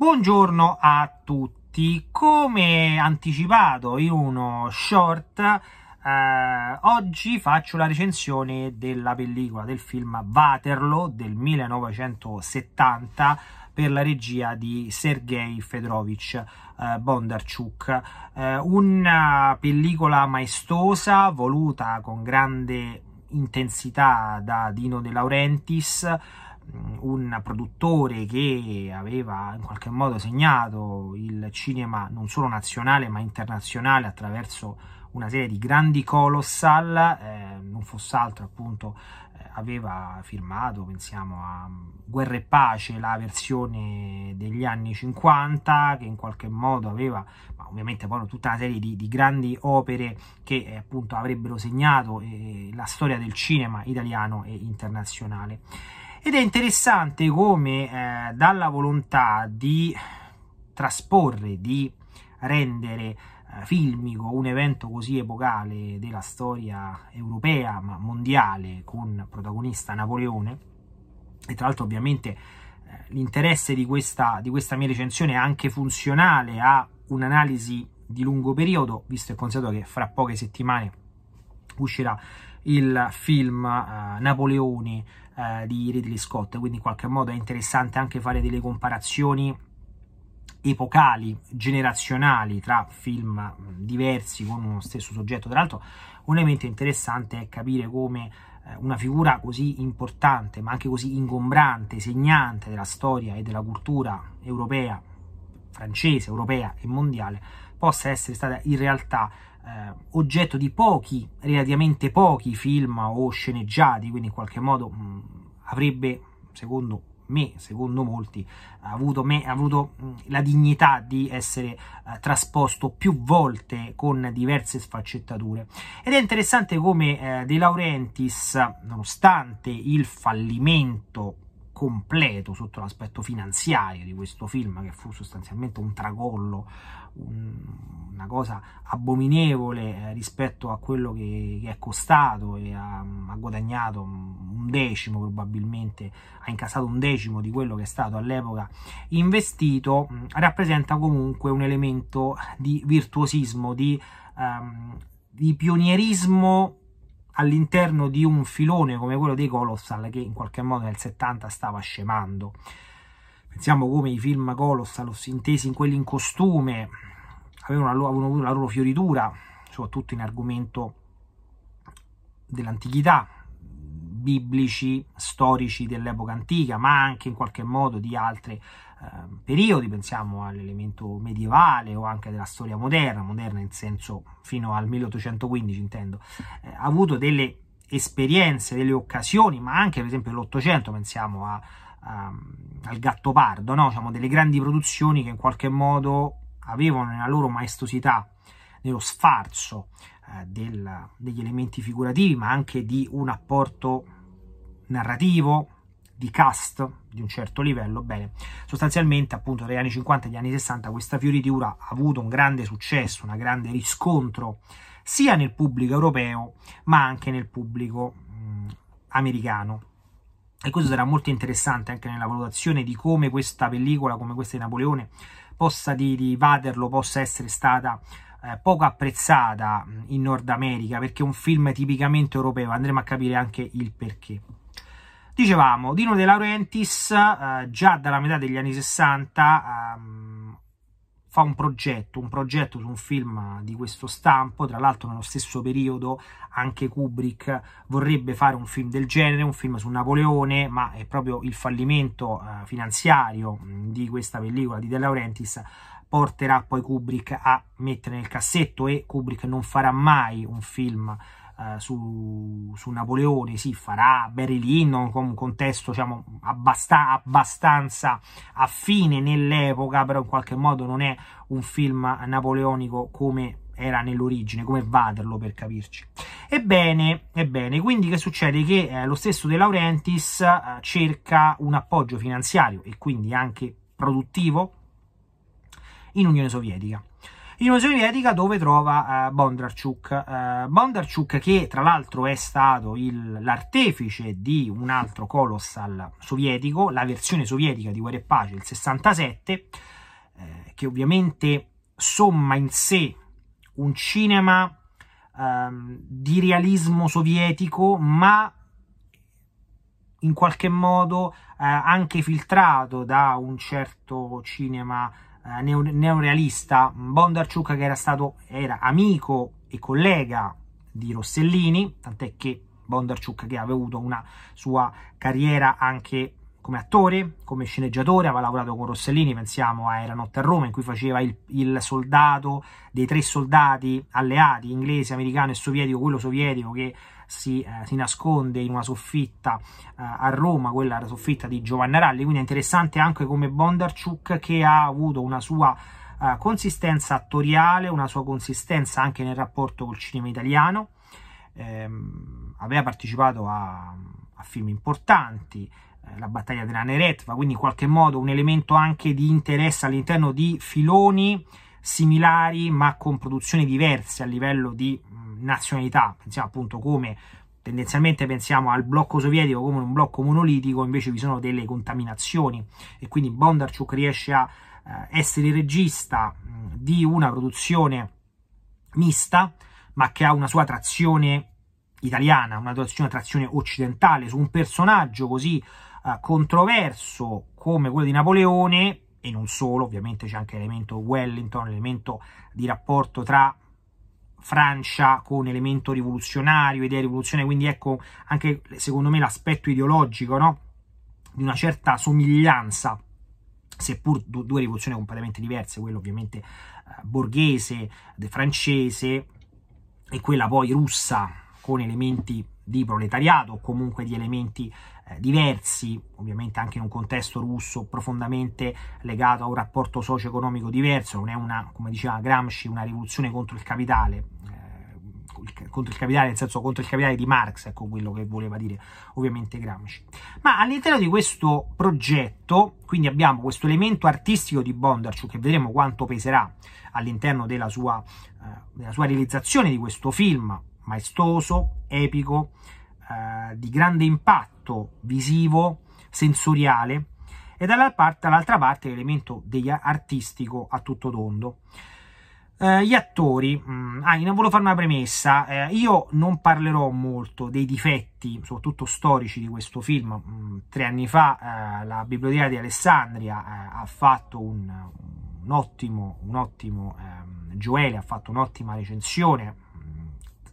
Buongiorno a tutti, come anticipato in uno short, eh, oggi faccio la recensione della pellicola del film Waterloo del 1970 per la regia di Sergei Fedorovich eh, Bondarchuk. Eh, una eh, pellicola maestosa voluta con grande intensità da Dino De Laurentiis un produttore che aveva in qualche modo segnato il cinema non solo nazionale ma internazionale attraverso una serie di grandi colossal, eh, non fosse altro appunto eh, aveva firmato, pensiamo a Guerra e Pace, la versione degli anni 50 che in qualche modo aveva, ma ovviamente poi tutta una serie di, di grandi opere che eh, appunto avrebbero segnato eh, la storia del cinema italiano e internazionale. Ed è interessante come eh, dalla volontà di trasporre, di rendere eh, filmico un evento così epocale della storia europea, ma mondiale, con protagonista Napoleone, e tra l'altro ovviamente eh, l'interesse di questa, di questa mia recensione è anche funzionale a un'analisi di lungo periodo, visto e considerato che fra poche settimane uscirà il film uh, Napoleone eh, di Ridley Scott, quindi in qualche modo è interessante anche fare delle comparazioni epocali, generazionali tra film diversi con uno stesso soggetto. Tra l'altro un elemento interessante è capire come eh, una figura così importante, ma anche così ingombrante, segnante della storia e della cultura europea, francese, europea e mondiale, possa essere stata in realtà eh, oggetto di pochi, relativamente pochi film o sceneggiati, quindi in qualche modo mh, mm, avrebbe, secondo me, secondo molti, avuto, me, avuto mm, la dignità di essere eh, trasposto più volte con diverse sfaccettature. Ed è interessante come eh, De Laurentiis, nonostante il fallimento completo sotto l'aspetto finanziario di questo film, che fu sostanzialmente un tracollo, un, una cosa abominevole eh, rispetto a quello che, che è costato e ha, ha, guadagnato un decimo probabilmente, ha incassato un decimo di quello che è stato all'epoca investito, rappresenta comunque un elemento di virtuosismo, di, um, di pionierismo all'interno di un filone come quello dei Colossal che in qualche modo nel 70 stava scemando. Pensiamo come i film Colossal, intesi in quelli in costume, avevano, avevano avuto la loro fioritura, soprattutto in argomento dell'antichità, biblici, storici dell'epoca antica, ma anche in qualche modo di altre Ehm, periodi, pensiamo all'elemento medievale o anche della storia moderna, moderna in senso fino al 1815 intendo, eh, ha avuto delle esperienze, delle occasioni, ma anche per esempio l'Ottocento, pensiamo a, a, ehm, al Gattopardo, no? diciamo, delle grandi produzioni che in qualche modo avevano nella loro maestosità, nello sfarzo eh, del, degli elementi figurativi, ma anche di un apporto narrativo, di cast di un certo livello, bene, sostanzialmente appunto tra gli anni 50 e gli anni 60 questa fioritura ha avuto un grande successo, un grande riscontro sia nel pubblico europeo ma anche nel pubblico mh, americano. E questo sarà molto interessante anche nella valutazione di come questa pellicola, come questa di Napoleone, possa di, di Vaterlo, possa essere stata eh, poco apprezzata in Nord America perché è un film tipicamente europeo. Andremo a capire anche il perché. Dicevamo, Dino De Laurentiis eh, già dalla metà degli anni 60 ehm, fa un progetto, un progetto su un film di questo stampo, tra l'altro nello stesso periodo anche Kubrick vorrebbe fare un film del genere, un film su Napoleone, ma è proprio il fallimento eh, finanziario mm, di questa pellicola di De Laurentiis porterà poi Kubrick a mettere nel cassetto e Kubrick non farà mai un film eh, eh, su, su, Napoleone si farà Berlino con un contesto diciamo, abbasta, abbastanza affine nell'epoca, però in qualche modo non è un film napoleonico come era nell'origine, come Vaderlo per capirci. Ebbene, ebbene, quindi che succede? Che eh, lo stesso De Laurentiis eh, cerca un appoggio finanziario e quindi anche produttivo in Unione Sovietica in Unione Sovietica dove trova eh, Bondarchuk. Eh, Bondarchuk che tra l'altro è stato l'artefice di un altro colossal sovietico, la versione sovietica di Guerra e Pace, il 67, eh, che ovviamente somma in sé un cinema ehm, di realismo sovietico, ma in qualche modo eh, anche filtrato da un certo cinema eh, neo, neorealista, Bondarciuc che era stato era amico e collega di Rossellini, tant'è che Bondarciuc che aveva avuto una sua carriera anche come attore, come sceneggiatore, aveva lavorato con Rossellini, pensiamo a Era notte a Roma, in cui faceva il, il soldato dei tre soldati alleati, inglese, americano e sovietico, quello sovietico che si, eh, si nasconde in una soffitta eh, a Roma, quella la soffitta di Giovanna Ralli, quindi è interessante anche come Bondarciuk che ha avuto una sua eh, consistenza attoriale, una sua consistenza anche nel rapporto col cinema italiano, ehm, aveva partecipato a, a film importanti, eh, la battaglia della Neretva, quindi in qualche modo un elemento anche di interesse all'interno di filoni similari ma con produzioni diverse a livello di nazionalità, pensiamo appunto come tendenzialmente pensiamo al blocco sovietico come un blocco monolitico, invece vi sono delle contaminazioni e quindi Bondarchuk riesce a eh, essere regista di una produzione mista, ma che ha una sua trazione italiana, una trazione, trazione occidentale, su un personaggio così eh, controverso come quello di Napoleone, e non solo, ovviamente c'è anche l'elemento Wellington, l'elemento di rapporto tra Francia con elemento rivoluzionario, idea rivoluzionaria, quindi ecco anche secondo me l'aspetto ideologico, no? Di una certa somiglianza, seppur du due rivoluzioni completamente diverse, quella ovviamente eh, borghese, francese e quella poi russa con elementi di proletariato o comunque di elementi eh, diversi, ovviamente anche in un contesto russo profondamente legato a un rapporto socio-economico diverso, non è una, come diceva Gramsci, una rivoluzione contro il capitale, eh, contro il capitale, nel senso contro il capitale di Marx, ecco quello che voleva dire ovviamente Gramsci. Ma all'interno di questo progetto, quindi abbiamo questo elemento artistico di Bondarciuk che vedremo quanto peserà all'interno della, eh, della sua realizzazione di questo film maestoso, epico, eh, di grande impatto visivo, sensoriale, e dall'altra parte l'elemento artistico a tutto tondo. Eh, gli attori, mh, mm, ah, volevo fare una premessa, eh, io non parlerò molto dei difetti, soprattutto storici, di questo film. Mh, mm, tre anni fa eh, la Biblioteca di Alessandria eh, ha fatto un, un ottimo, un ottimo ehm, Joele ha fatto un'ottima recensione, mm,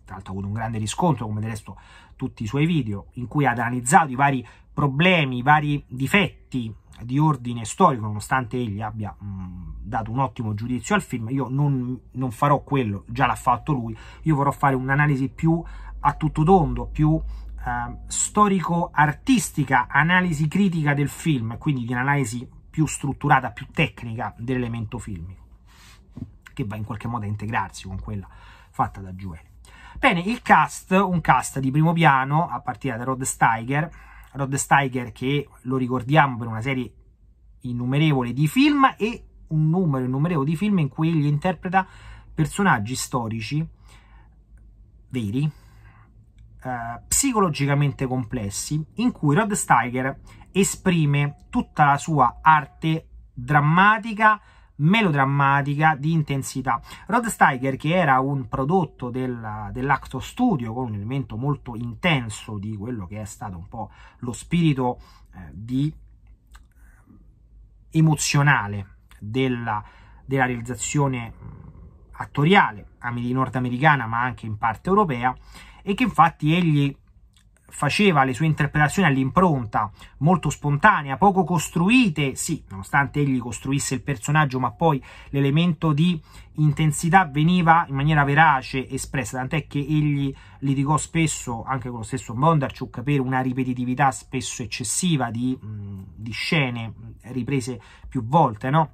tra l'altro ha avuto un grande riscontro, come del resto tutti i suoi video in cui ha analizzato i vari problemi, i vari difetti di ordine storico, nonostante egli abbia mh, mm, dato un ottimo giudizio al film, io non, non farò quello, già l'ha fatto lui, io vorrò fare un'analisi più a tutto tondo, più eh, storico-artistica, analisi critica del film, quindi di un'analisi più strutturata, più tecnica dell'elemento filmico, che va in qualche modo a integrarsi con quella fatta da Giueli. Bene, il cast, un cast di primo piano, a partire da Rod Steiger, Rod Steiger che lo ricordiamo per una serie innumerevole di film e un numero innumerevole di film in cui egli interpreta personaggi storici veri, eh, psicologicamente complessi, in cui Rod Steiger esprime tutta la sua arte drammatica, melodrammatica di intensità. Rod Steiger, che era un prodotto del, dell'Acto Studio, con un elemento molto intenso di quello che è stato un po' lo spirito eh, di eh, emozionale della, della realizzazione mm, attoriale nordamericana, ma anche in parte europea, e che infatti egli faceva le sue interpretazioni all'impronta, molto spontanea, poco costruite, sì, nonostante egli costruisse il personaggio, ma poi l'elemento di intensità veniva in maniera verace espressa, tant'è che egli litigò spesso anche con lo stesso Bondarchuk per una ripetitività spesso eccessiva di, di scene riprese più volte, no?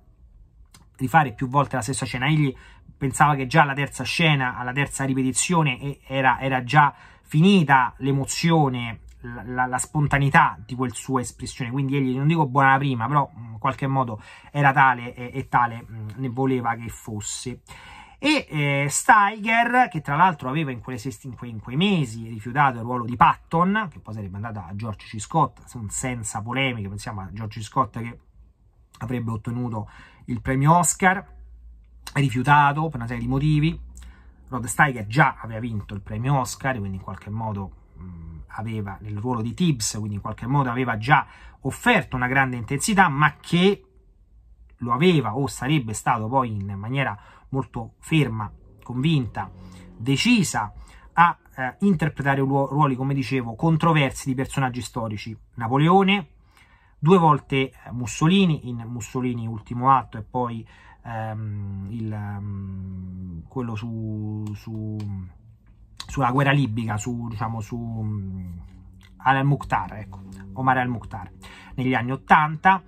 rifare più volte la stessa scena. Egli pensava che già alla terza scena, alla terza ripetizione, era, era già finita l'emozione, la, la, la, spontaneità di quel suo espressione, quindi egli non dico buona prima, però mm, in qualche modo era tale e, e tale mm, ne voleva che fosse. E eh, Steiger, che tra l'altro aveva in, quelle, in, quei, in, quei, mesi rifiutato il ruolo di Patton, che poi sarebbe andata a George C. Scott, senza polemiche, pensiamo a George C. Scott che avrebbe ottenuto il premio Oscar, rifiutato per una serie di motivi, Rod Steiger già aveva vinto il premio Oscar, quindi in qualche modo mh, aveva il ruolo di Tibbs, quindi in qualche modo aveva già offerto una grande intensità, ma che lo aveva o sarebbe stato poi in maniera molto ferma, convinta, decisa a eh, interpretare ruoli, come dicevo, controversi di personaggi storici. Napoleone, due volte eh, Mussolini, in Mussolini ultimo atto e poi ehm, il, ehm, quello su, su, sulla guerra libica, su, diciamo, su mm, al-Mukhtar, ecco, Omar al-Mukhtar, negli anni Ottanta.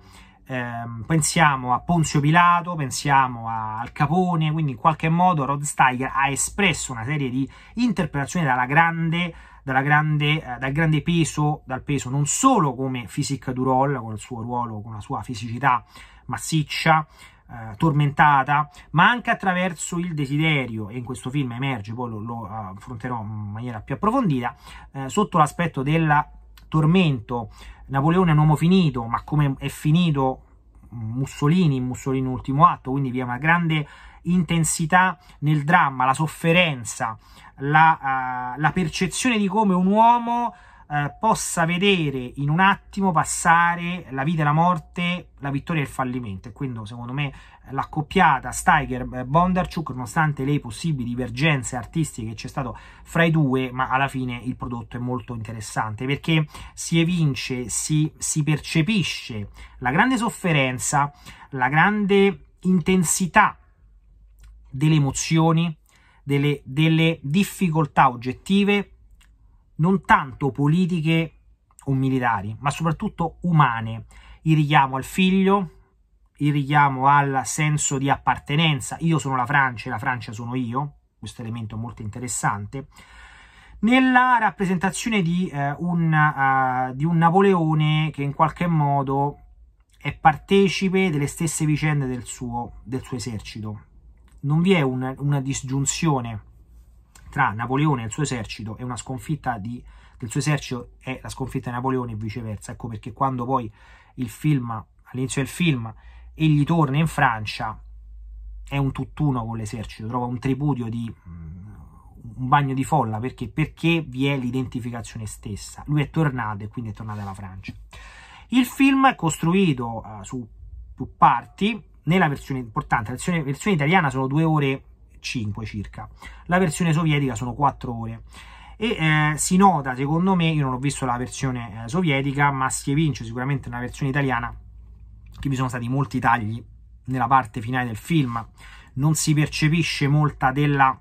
Ehm, pensiamo a Ponzio Pilato, pensiamo a, al Capone, quindi in qualche modo Rod Steiger ha espresso una serie di interpretazioni dalla grande Grande, eh, dal grande peso, dal peso non solo come Physic Durol, con il suo ruolo, con la sua fisicità massiccia, eh, tormentata, ma anche attraverso il desiderio, e in questo film emerge, poi lo, lo eh, affronterò in maniera più approfondita, eh, sotto l'aspetto del tormento. Napoleone è un uomo finito, ma come è finito Mussolini, Mussolini ultimo atto, quindi vi è una grande intensità nel dramma, la sofferenza, la, uh, la percezione di come un uomo eh, possa vedere in un attimo passare la vita e la morte, la vittoria e il fallimento. E quindi, secondo me, l'accoppiata Steiger-Bondarchuk, eh, nonostante le possibili divergenze artistiche che c'è stato fra i due, ma alla fine il prodotto è molto interessante perché si evince, si, si percepisce la grande sofferenza, la grande intensità delle emozioni, delle, delle difficoltà oggettive non tanto politiche o militari, ma soprattutto umane. Il richiamo al figlio, il richiamo al senso di appartenenza, io sono la Francia e la Francia sono io, questo elemento è molto interessante, nella rappresentazione di, eh, un, uh, di un Napoleone che in qualche modo è partecipe delle stesse vicende del suo, del suo esercito. Non vi è un, una disgiunzione tra Napoleone e il suo esercito e una sconfitta di, del suo esercito è la sconfitta di Napoleone e viceversa. Ecco perché quando poi il film, all'inizio del film, egli torna in Francia, è un tutt'uno con l'esercito, trova un tripudio di mm, un bagno di folla perché, perché vi è l'identificazione stessa. Lui è tornato e quindi è tornato alla Francia. Il film è costruito uh, su più parti, nella versione importante, la versione, versione italiana sono due ore 5 circa. La versione sovietica sono 4 ore. E eh, si nota, secondo me, io non ho visto la versione eh, sovietica, ma si evince sicuramente nella versione italiana che vi sono stati molti tagli nella parte finale del film. Non si percepisce molta della,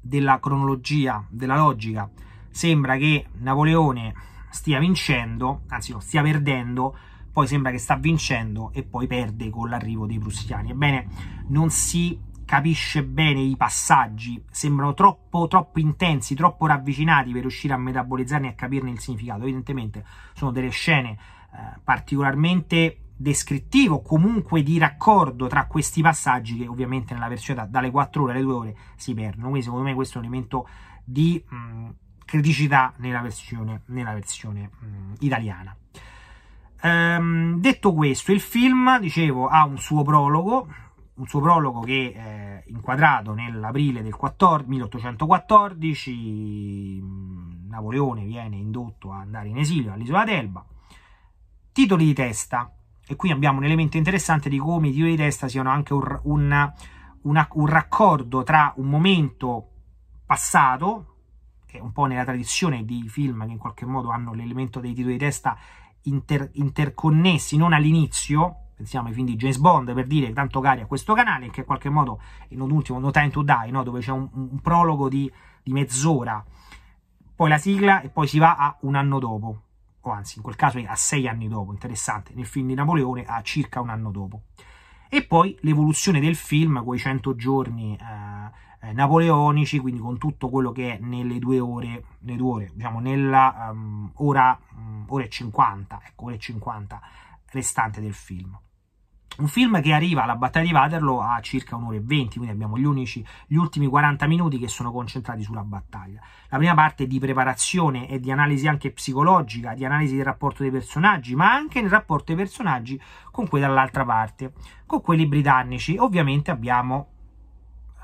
della cronologia, della logica. Sembra che Napoleone stia vincendo, anzi no, stia perdendo, poi sembra che sta vincendo e poi perde con l'arrivo dei prussiani. Ebbene, non si capisce bene i passaggi, sembrano troppo, troppo intensi, troppo ravvicinati per riuscire a metabolizzarne e a capirne il significato. Evidentemente sono delle scene eh, particolarmente o comunque di raccordo tra questi passaggi che ovviamente nella versione da, dalle 4 ore alle 2 ore si perdono. Quindi secondo me questo è un elemento di mh, mm, criticità nella versione, nella versione mh, mm, italiana. Ehm, detto questo, il film, dicevo, ha un suo prologo un suo prologo che è eh, inquadrato nell'aprile del 14, 1814, mm, Napoleone viene indotto a andare in esilio all'isola d'Elba. Titoli di testa, e qui abbiamo un elemento interessante di come i titoli di testa siano anche un, un, una, un raccordo tra un momento passato, che è un po' nella tradizione di film che in qualche modo hanno l'elemento dei titoli di testa inter, interconnessi, non all'inizio, pensiamo ai film di James Bond per dire tanto cari a questo canale, che in qualche modo, in un ultimo, No Time to Die, no? dove c'è un, un prologo di, di, mezz'ora, poi la sigla e poi si va a un anno dopo, o anzi in quel caso a sei anni dopo, interessante, nel film di Napoleone a circa un anno dopo. E poi l'evoluzione del film, quei 100 giorni eh, eh, napoleonici, quindi con tutto quello che è nelle due ore, nelle due ore diciamo nella um, ora, um, ora 50, ecco, ore 50 restante del film. Un film che arriva alla battaglia di Waterloo a circa un'ora e venti, quindi abbiamo gli, unici, gli ultimi 40 minuti che sono concentrati sulla battaglia. La prima parte di preparazione e di analisi anche psicologica, di analisi del rapporto dei personaggi, ma anche nel rapporto dei personaggi con quelli dall'altra parte, con quelli britannici. Ovviamente abbiamo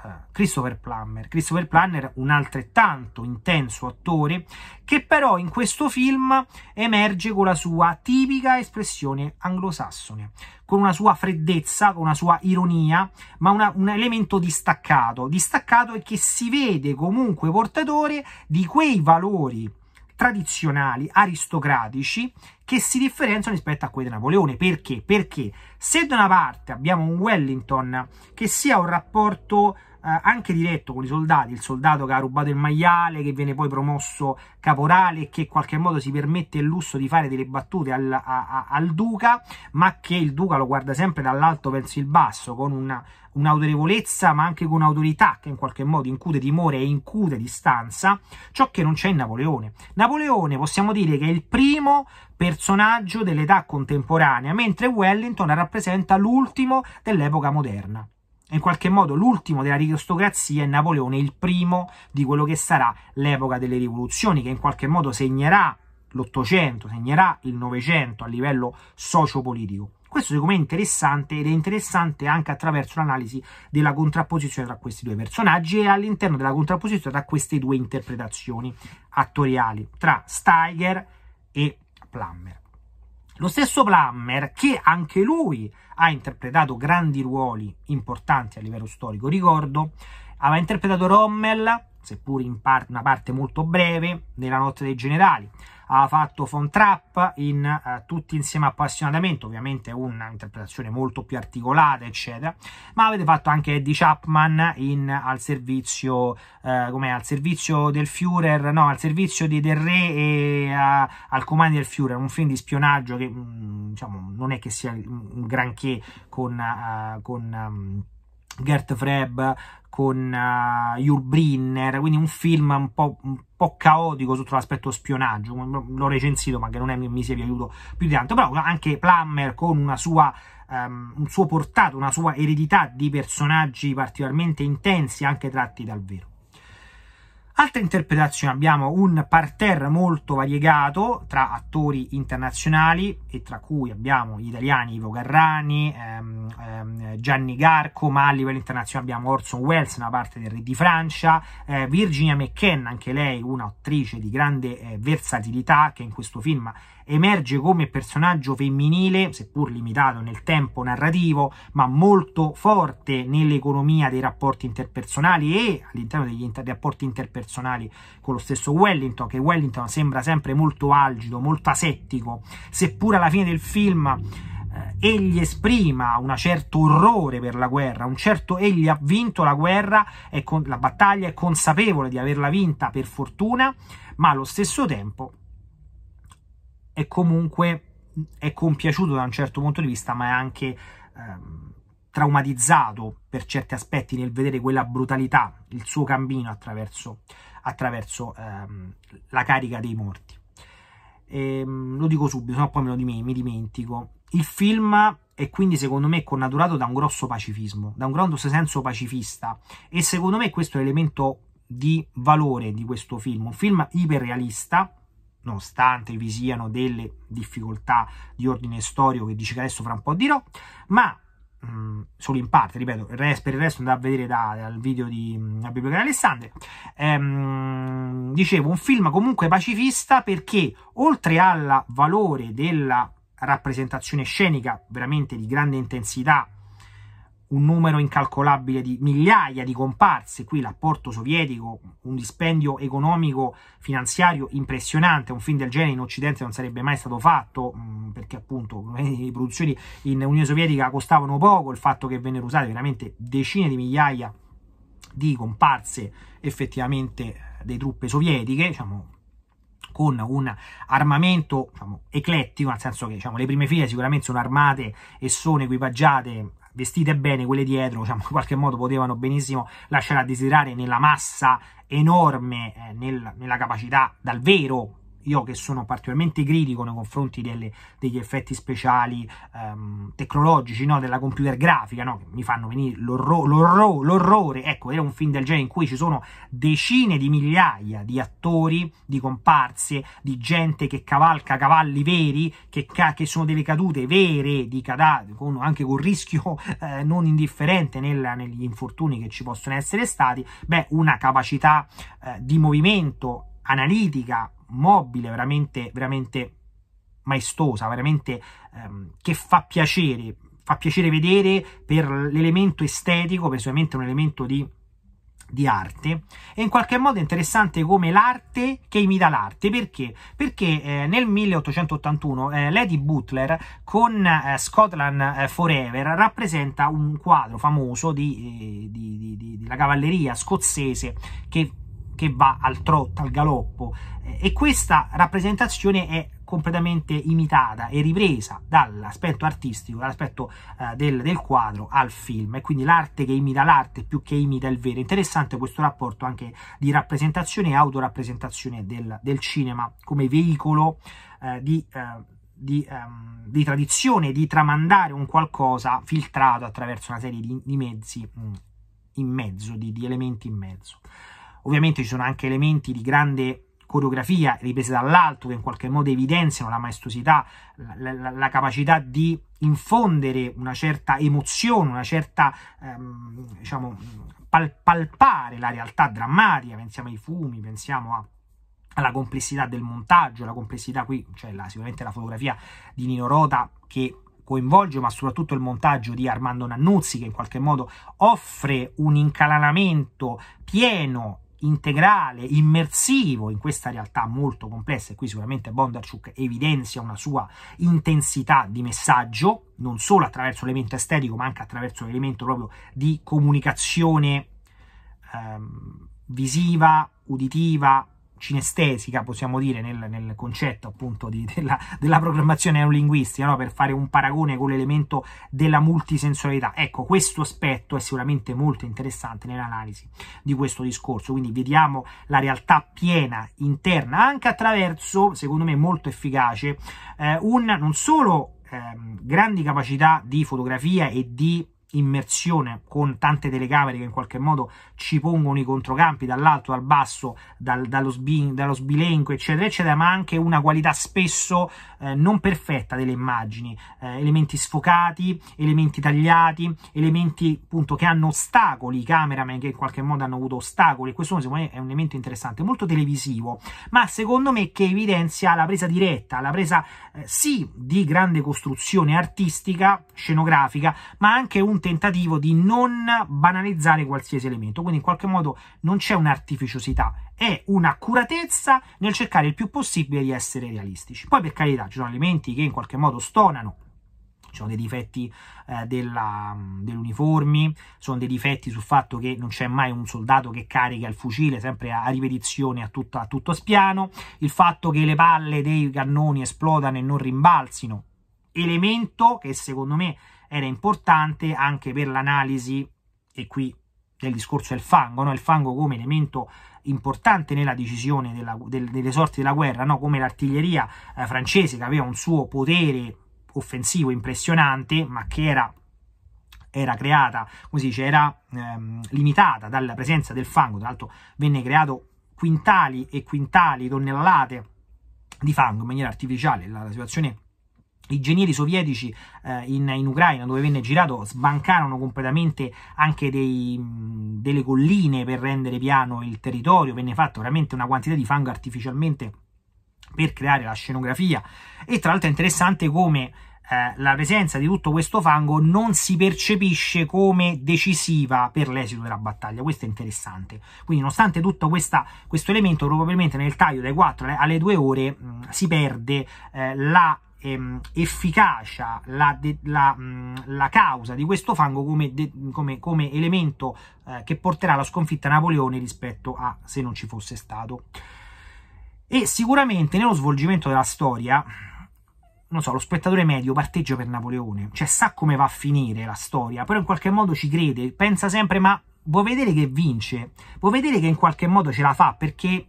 eh, Christopher Plummer. Christopher Plummer, un altrettanto intenso attore, che però in questo film emerge con la sua tipica espressione anglosassone, con una sua freddezza, con una sua ironia, ma una, un elemento distaccato, distaccato e che si vede comunque portatore di quei valori tradizionali aristocratici che si differenziano rispetto a quelli di Napoleone. Perché? Perché se da una parte abbiamo un Wellington che sia un rapporto eh, anche diretto con i soldati, il soldato che ha rubato il maiale, che viene poi promosso caporale e che in qualche modo si permette il lusso di fare delle battute al, a, a, al duca, ma che il duca lo guarda sempre dall'alto verso il basso, con una, un'autorevolezza ma anche con un'autorità che in qualche modo incute timore e incute distanza, ciò che non c'è in Napoleone. Napoleone possiamo dire che è il primo personaggio dell'età contemporanea, mentre Wellington rappresenta l'ultimo dell'epoca moderna in qualche modo l'ultimo della ristocrazia è Napoleone, il primo di quello che sarà l'epoca delle rivoluzioni, che in qualche modo segnerà l'Ottocento, segnerà il Novecento a livello sociopolitico. Questo secondo me è interessante ed è interessante anche attraverso l'analisi della contrapposizione tra questi due personaggi e all'interno della contrapposizione tra queste due interpretazioni attoriali tra Steiger e Plummer. Lo stesso Plummer, che anche lui ha interpretato grandi ruoli importanti a livello storico, ricordo, aveva interpretato Rommel, seppur in par una parte molto breve, nella Notte dei Generali, ha fatto Trapp in eh, Tutti insieme appassionatamente, ovviamente un'interpretazione molto più articolata, eccetera, ma avete fatto anche Eddie Chapman in, al servizio, eh, al servizio del Führer, no, al servizio di, del re e a, eh, al comando del Führer, un film di spionaggio che mm, diciamo, non è che sia un granché con... Uh, con um, Gert Freb con uh, eh, Yul Brinner, quindi un film un po', un po caotico sotto l'aspetto spionaggio, l'ho recensito ma che non è, mi sia piaciuto più di tanto, però anche Plummer con una sua ehm, un suo portato, una sua eredità di personaggi particolarmente intensi, anche tratti dal vero. Altra interpretazione, abbiamo un parterre molto variegato tra attori internazionali e tra cui abbiamo gli italiani Ivo Garrani, ehm, Ehm, Gianni Garco, ma a livello internazionale abbiamo Orson Welles, una parte del Re di Francia, eh, Virginia McKenna, anche lei un'attrice di grande eh, versatilità che in questo film emerge come personaggio femminile, seppur limitato nel tempo narrativo, ma molto forte nell'economia dei rapporti interpersonali e all'interno degli inter rapporti interpersonali con lo stesso Wellington, che Wellington sembra sempre molto algido, molto asettico, seppur alla fine del film eh, egli esprima un certo orrore per la guerra, un certo egli ha vinto la guerra, con, la battaglia è consapevole di averla vinta per fortuna, ma allo stesso tempo è comunque è compiaciuto da un certo punto di vista, ma è anche ehm, traumatizzato per certi aspetti nel vedere quella brutalità, il suo cammino attraverso, attraverso ehm, la carica dei morti. E, ehm, lo dico subito, no? poi me lo mi dimentico il film è quindi secondo me connaturato da un grosso pacifismo, da un grosso senso pacifista e secondo me questo è l'elemento di valore di questo film, un film iperrealista, nonostante vi siano delle difficoltà di ordine storico che dici che adesso fra un po' dirò, ma mm, solo in parte, ripeto, il rest, per il resto andate a vedere da, dal video di la mm, Biblioteca di Alessandria. Ehm, dicevo, un film comunque pacifista perché oltre al valore della rappresentazione scenica veramente di grande intensità, un numero incalcolabile di migliaia di comparse, qui l'apporto sovietico, un dispendio economico finanziario impressionante, un film del genere in Occidente non sarebbe mai stato fatto, mm, perché appunto le produzioni in Unione Sovietica costavano poco, il fatto che vennero usate veramente decine di migliaia di comparse effettivamente eh, dei truppe sovietiche, diciamo con un armamento diciamo, eclettico, nel senso che diciamo, le prime file sicuramente sono armate e sono equipaggiate vestite bene, quelle dietro diciamo, in qualche modo potevano benissimo lasciare a desiderare nella massa enorme, eh, nel, nella capacità dal vero io che sono particolarmente critico nei confronti delle, degli effetti speciali ehm, tecnologici, no? della computer grafica, no? che mi fanno venire l'orro- l'orro- l'orrore, ecco, vedere un film del genere in cui ci sono decine di migliaia di attori, di comparse, di gente che cavalca cavalli veri, che, ca- che sono delle cadute vere, di cadaveri, anche con rischio eh, non indifferente nella, negli infortuni che ci possono essere stati, beh, una capacità eh, di movimento analitica mobile, veramente, veramente maestosa, veramente ehm, che fa piacere, fa piacere vedere per l'elemento estetico, per sicuramente un elemento di, di arte e in qualche modo è interessante come l'arte che imita l'arte perché? Perché eh, nel 1881 eh, Lady Butler con eh, Scotland eh, Forever rappresenta un quadro famoso di, eh, di, di, di la cavalleria scozzese che che va al trotto, al galoppo e questa rappresentazione è completamente imitata e ripresa dall'aspetto artistico, dall'aspetto eh, del, del, quadro al film e quindi l'arte che imita l'arte più che imita il vero. Interessante questo rapporto anche di rappresentazione e autorappresentazione del, del cinema come veicolo eh, di, eh, di, ehm, di, tradizione, di tramandare un qualcosa filtrato attraverso una serie di, di mezzi mh, mm, in mezzo, di elementi in mezzo. Ovviamente ci sono anche elementi di grande coreografia riprese dall'alto che in qualche modo evidenziano la maestosità, la, la, la capacità di infondere una certa emozione, una certa, ehm, diciamo, pal- palpare la realtà drammatica, pensiamo ai fumi, pensiamo a alla complessità del montaggio, la complessità qui, cioè la, sicuramente la fotografia di Nino Rota che coinvolge, ma soprattutto il montaggio di Armando Nannuzzi che in qualche modo offre un incalanamento pieno integrale, immersivo in questa realtà molto complessa e qui sicuramente Bondarchuk evidenzia una sua intensità di messaggio, non solo attraverso l'elemento estetico ma anche attraverso l'elemento proprio di comunicazione ehm, visiva, uditiva, cinestesica, possiamo dire, nel, nel concetto appunto di, della, della, programmazione neolinguistica, no? per fare un paragone con l'elemento della multisensorialità. Ecco, questo aspetto è sicuramente molto interessante nell'analisi di questo discorso, quindi vediamo la realtà piena, interna, anche attraverso, secondo me molto efficace, eh, un non solo ehm, grandi capacità di fotografia e di immersione con tante telecamere che in qualche modo ci pongono i controcampi dall'alto al basso, dal, dallo, sbi, dallo sbilenco, eccetera, eccetera, ma anche una qualità spesso eh, non perfetta delle immagini, eh, elementi sfocati, elementi tagliati, elementi appunto che hanno ostacoli, i cameraman che in qualche modo hanno avuto ostacoli, questo secondo me è un elemento interessante, molto televisivo, ma secondo me che evidenzia la presa diretta, la presa eh, sì di grande costruzione artistica, scenografica, ma anche un tentativo di non banalizzare qualsiasi elemento, quindi in qualche modo non c'è un'artificiosità, è un'accuratezza nel cercare il più possibile di essere realistici. Poi per carità ci sono elementi che in qualche modo stonano ci sono dei difetti eh, della, dell'uniformi, sono dei difetti sul fatto che non c'è mai un soldato che carica il fucile sempre a, a ripetizione a, tutta, a tutto spiano, il fatto che le palle dei cannoni esplodano e non rimbalzino, elemento che secondo me era importante anche per l'analisi, e qui del discorso del fango, no? il fango come elemento importante nella decisione della, del, delle sorti della guerra, no? come l'artiglieria eh, francese che aveva un suo potere offensivo impressionante, ma che era era creata, come si dice, era ehm, limitata dalla presenza del fango, tra l'altro venne creato quintali e quintali, tonnellate di fango in maniera artificiale, la, la situazione i ingegneri sovietici eh, in, in, Ucraina dove venne girato sbancarono completamente anche dei, delle colline per rendere piano il territorio, venne fatta veramente una quantità di fango artificialmente per creare la scenografia e tra l'altro è interessante come eh, la presenza di tutto questo fango non si percepisce come decisiva per l'esito della battaglia. Questo è interessante. Quindi, nonostante tutto questa, questo elemento, probabilmente nel taglio dai 4 alle 2 ore mh, si perde eh, la ehm, efficacia la, de, la, mh, mm, la, causa di questo fango come, de, come, come elemento eh, che porterà alla sconfitta a Napoleone rispetto a se non ci fosse stato. E sicuramente nello svolgimento della storia, non so, lo spettatore medio parteggia per Napoleone, cioè sa come va a finire la storia, però in qualche modo ci crede, pensa sempre ma vuoi vedere che vince, vuoi vedere che in qualche modo ce la fa perché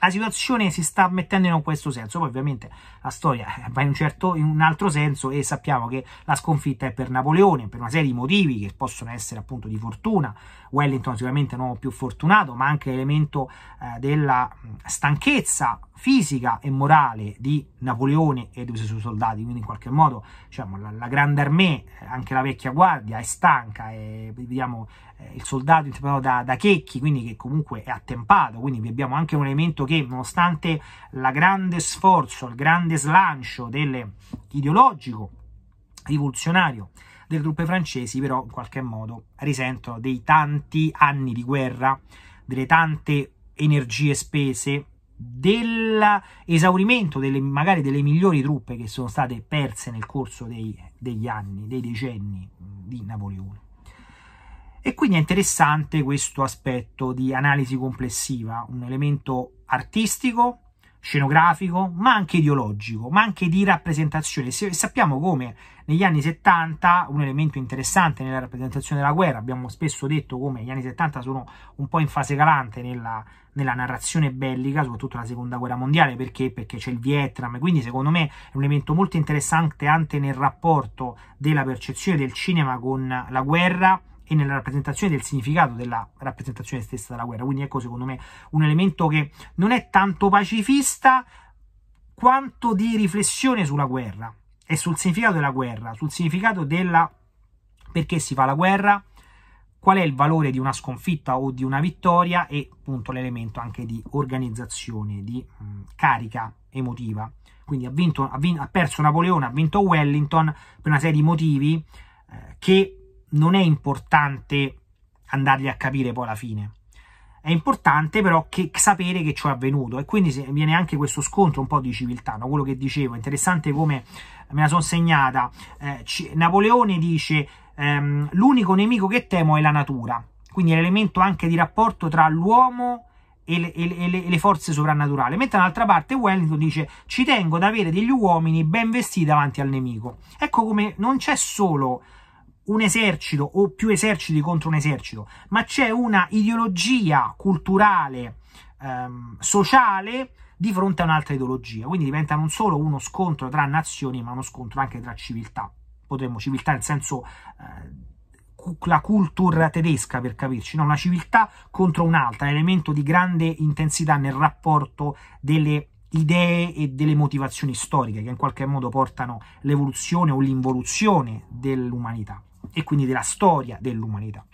la situazione si sta mettendo in questo senso, poi ovviamente la storia eh, va in un, certo, in un altro senso e sappiamo che la sconfitta è per Napoleone, per una serie di motivi che possono essere appunto di fortuna, Wellington sicuramente non più fortunato, ma anche l'elemento eh, della mm, stanchezza fisica e morale di Napoleone e dei suoi soldati, quindi in qualche modo diciamo, la, la, grande armée, anche la vecchia guardia, è stanca, è, vediamo eh, il soldato interpretato da, da, Checchi, quindi che comunque è attempato, quindi abbiamo anche un elemento che nonostante il grande sforzo, il grande slancio delle, ideologico, rivoluzionario, delle truppe francesi, però in qualche modo risentono dei tanti anni di guerra, delle tante energie spese, dell'esaurimento delle, magari delle migliori truppe che sono state perse nel corso dei, degli anni, dei decenni di Napoleone. E quindi è interessante questo aspetto di analisi complessiva, un elemento artistico scenografico, ma anche ideologico, ma anche di rappresentazione. Se sappiamo come negli anni 70 un elemento interessante nella rappresentazione della guerra, abbiamo spesso detto come gli anni 70 sono un po' in fase calante nella, nella narrazione bellica, soprattutto la seconda guerra mondiale, perché? Perché c'è il Vietnam, quindi secondo me è un elemento molto interessante anche nel rapporto della percezione del cinema con la guerra e nella rappresentazione del significato della rappresentazione stessa della guerra. Quindi ecco secondo me un elemento che non è tanto pacifista quanto di riflessione sulla guerra e sul significato della guerra, sul significato della perché si fa la guerra, qual è il valore di una sconfitta o di una vittoria e appunto l'elemento anche di organizzazione, di mh, mm, carica emotiva. Quindi ha, vinto, ha, vinto, ha, perso Napoleone, ha vinto Wellington per una serie di motivi eh, che non è importante andarli a capire poi alla fine. È importante però che, sapere che ciò è avvenuto e quindi viene anche questo scontro un po' di civiltà, no? quello che dicevo, interessante come me la sono segnata, eh, Napoleone dice ehm, l'unico nemico che temo è la natura, quindi è l'elemento anche di rapporto tra l'uomo e le, e, le, e le, forze soprannaturali, mentre dall'altra parte Wellington dice ci tengo ad avere degli uomini ben vestiti davanti al nemico. Ecco come non c'è solo un esercito o più eserciti contro un esercito, ma c'è una ideologia culturale, ehm, sociale di fronte a un'altra ideologia. Quindi diventa non solo uno scontro tra nazioni, ma uno scontro anche tra civiltà. Potremmo civiltà nel senso eh, la cultura tedesca per capirci, no? una civiltà contro un'altra, un elemento di grande intensità nel rapporto delle idee e delle motivazioni storiche che in qualche modo portano l'evoluzione o l'involuzione dell'umanità e quindi della storia dell'umanità.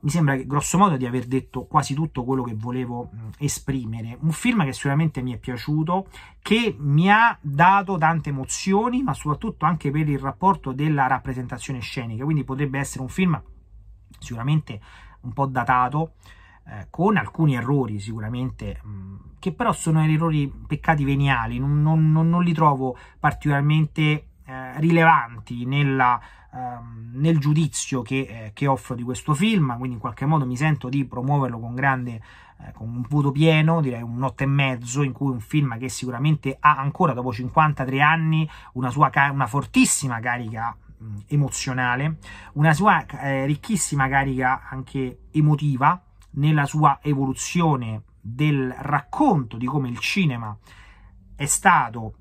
Mi sembra che, grosso modo di aver detto quasi tutto quello che volevo esprimere. Un film che sicuramente mi è piaciuto, che mi ha dato tante emozioni, ma soprattutto anche per il rapporto della rappresentazione scenica. Quindi potrebbe essere un film sicuramente un po' datato, eh, con alcuni errori sicuramente, mh, che però sono errori peccati veniali, non, non, non li trovo particolarmente eh, rilevanti nella Ehm, nel giudizio che, eh, che, offro di questo film, quindi in qualche modo mi sento di promuoverlo con grande eh, con un voto pieno, direi un 8 e mezzo, in cui un film che sicuramente ha ancora dopo 53 anni una sua una fortissima carica emozionale, una sua eh, ricchissima carica anche emotiva nella sua evoluzione del racconto di come il cinema è stato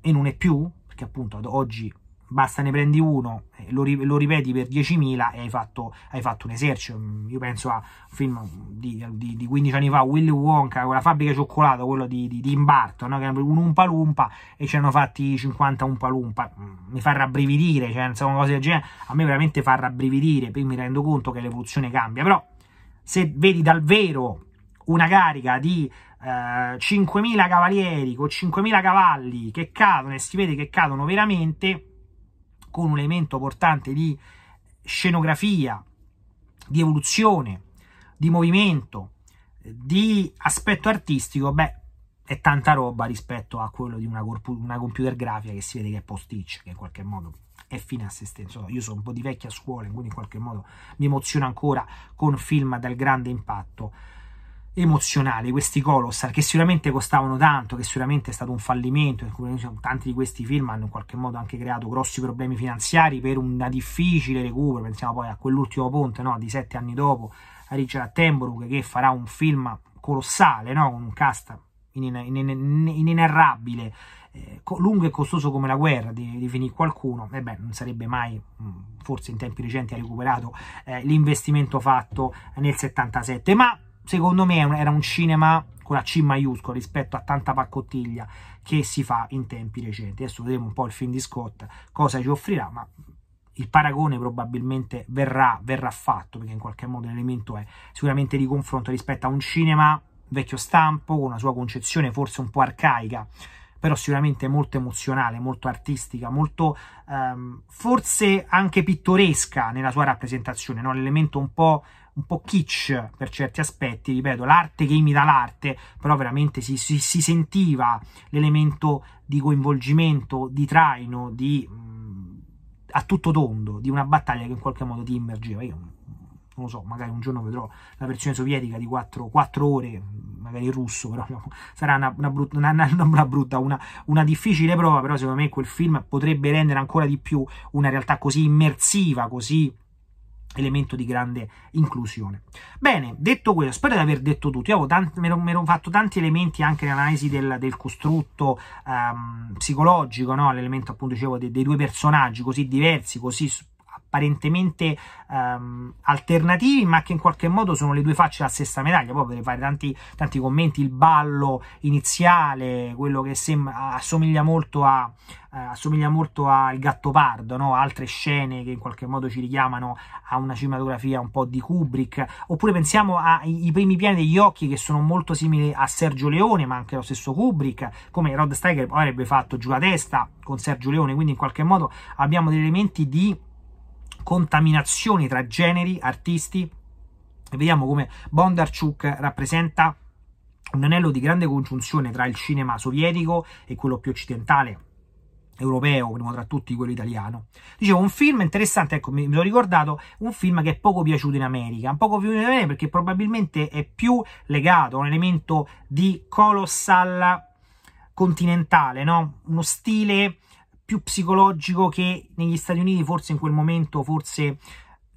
e non è più, perché appunto ad oggi basta ne prendi uno, eh, lo, lo ripeti per 10.000 e hai fatto, hai fatto, un esercito mm, Io penso a un film di, di, di 15 anni fa, Willy Wonka, con la fabbrica di cioccolato, quello di, di, di Imbarto, no? che era un Umpalumpa e ci hanno fatti 50 Umpa Lumpa mm, Mi fa rabbrividire, cioè, insomma, cose del genere. A me veramente fa rabbrividire, poi mi rendo conto che l'evoluzione cambia. Però se vedi davvero una carica di... Eh, 5.000 cavalieri con 5.000 cavalli che cadono e si vede che cadono veramente con un elemento portante di scenografia, di evoluzione, di movimento, di aspetto artistico, beh, è tanta roba rispetto a quello di una, una computer grafica che si vede che è posticcia, che in qualche modo è fine a se stesso. Io sono un po' di vecchia scuola, quindi in qualche modo mi emoziono ancora con film dal grande impatto emozionale questi Colossal che sicuramente costavano tanto che sicuramente è stato un fallimento tanti di questi film hanno in qualche modo anche creato grossi problemi finanziari per un difficile recupero pensiamo poi a quell'ultimo ponte no? di sette anni dopo a Richard Attenborough che farà un film colossale no? con un cast inenarrabile, eh, lungo e costoso come la guerra di, finire qualcuno e beh non sarebbe mai mm, forse in tempi recenti ha recuperato eh, l'investimento fatto nel 77 ma secondo me era un cinema con la C maiuscola rispetto a tanta paccottiglia che si fa in tempi recenti. Adesso vedremo un po' il film di Scott cosa ci offrirà, ma il paragone probabilmente verrà, verrà fatto, perché in qualche modo l'elemento è sicuramente di confronto rispetto a un cinema vecchio stampo, con una sua concezione forse un po' arcaica, però sicuramente molto emozionale, molto artistica, molto ehm, forse anche pittoresca nella sua rappresentazione, no? l'elemento un po' un po' kitsch per certi aspetti, ripeto, l'arte che imita l'arte, però veramente si, si, si sentiva l'elemento di coinvolgimento, di traino, di, mh, mm, a tutto tondo, di una battaglia che in qualche modo ti immergeva. Io non lo so, magari un giorno vedrò la versione sovietica di 4, 4 ore, magari in russo, però no, sarà una, una, brutta, una, una, brutta una, difficile prova, però secondo me quel film potrebbe rendere ancora di più una realtà così immersiva, così elemento di grande inclusione. Bene, detto questo, spero di aver detto tutto. Io avevo tanti, mi, ero, mi ero fatto tanti elementi anche in del, del costrutto um, psicologico, no? l'elemento appunto dicevo dei, dei, due personaggi così diversi, così apparentemente ehm, alternativi, ma che in qualche modo sono le due facce della stessa medaglia. Poi potrei fare tanti, tanti commenti, il ballo iniziale, quello che sembra, assomiglia molto a, eh, assomiglia molto al Gattopardo, no? altre scene che in qualche modo ci richiamano a una cinematografia un po' di Kubrick, oppure pensiamo ai primi piani degli occhi che sono molto simili a Sergio Leone, ma anche lo stesso Kubrick, come Rod Steiger avrebbe fatto giù la testa con Sergio Leone, quindi in qualche modo abbiamo degli elementi di contaminazioni tra generi, artisti. E vediamo come Bondarchuk rappresenta un anello di grande congiunzione tra il cinema sovietico e quello più occidentale, europeo, primo tra tutti quello italiano. Dicevo, un film interessante, ecco, mi, mi ricordato, un film che è poco piaciuto in America, un poco piaciuto in America perché probabilmente è più legato a un elemento di colossal continentale, no? Uno stile più psicologico che negli Stati Uniti forse in quel momento forse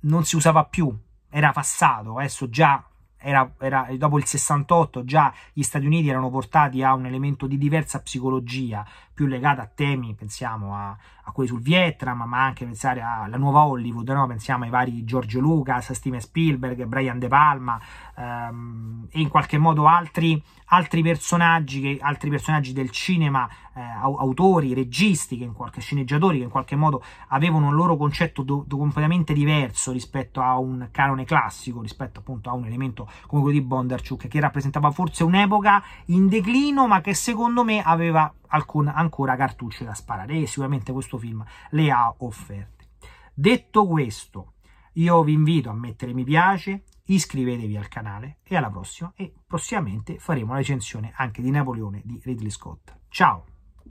non si usava più, era passato, adesso già era, era, dopo il 68 già gli Stati Uniti erano portati a un elemento di diversa psicologia, più legata a temi, pensiamo a, a quelli sul Vietnam, ma anche pensare alla nuova Hollywood, no? pensiamo ai vari Giorgio Lucas, Steven Spielberg, Brian De Palma ehm, e in qualche modo altri, altri, personaggi, altri personaggi del cinema, eh, autori, registi, che in qualche, sceneggiatori che in qualche modo avevano un loro concetto do, do completamente diverso rispetto a un canone classico, rispetto appunto a un elemento come quello di Bondarchuk che rappresentava forse un'epoca in declino ma che secondo me aveva alcun, ancora cartucce da sparare e sicuramente questo film le ha offerte. Detto questo, io vi invito a mettere mi piace, iscrivetevi al canale e alla prossima e prossimamente faremo la recensione anche di Napoleone di Ridley Scott. Ciao!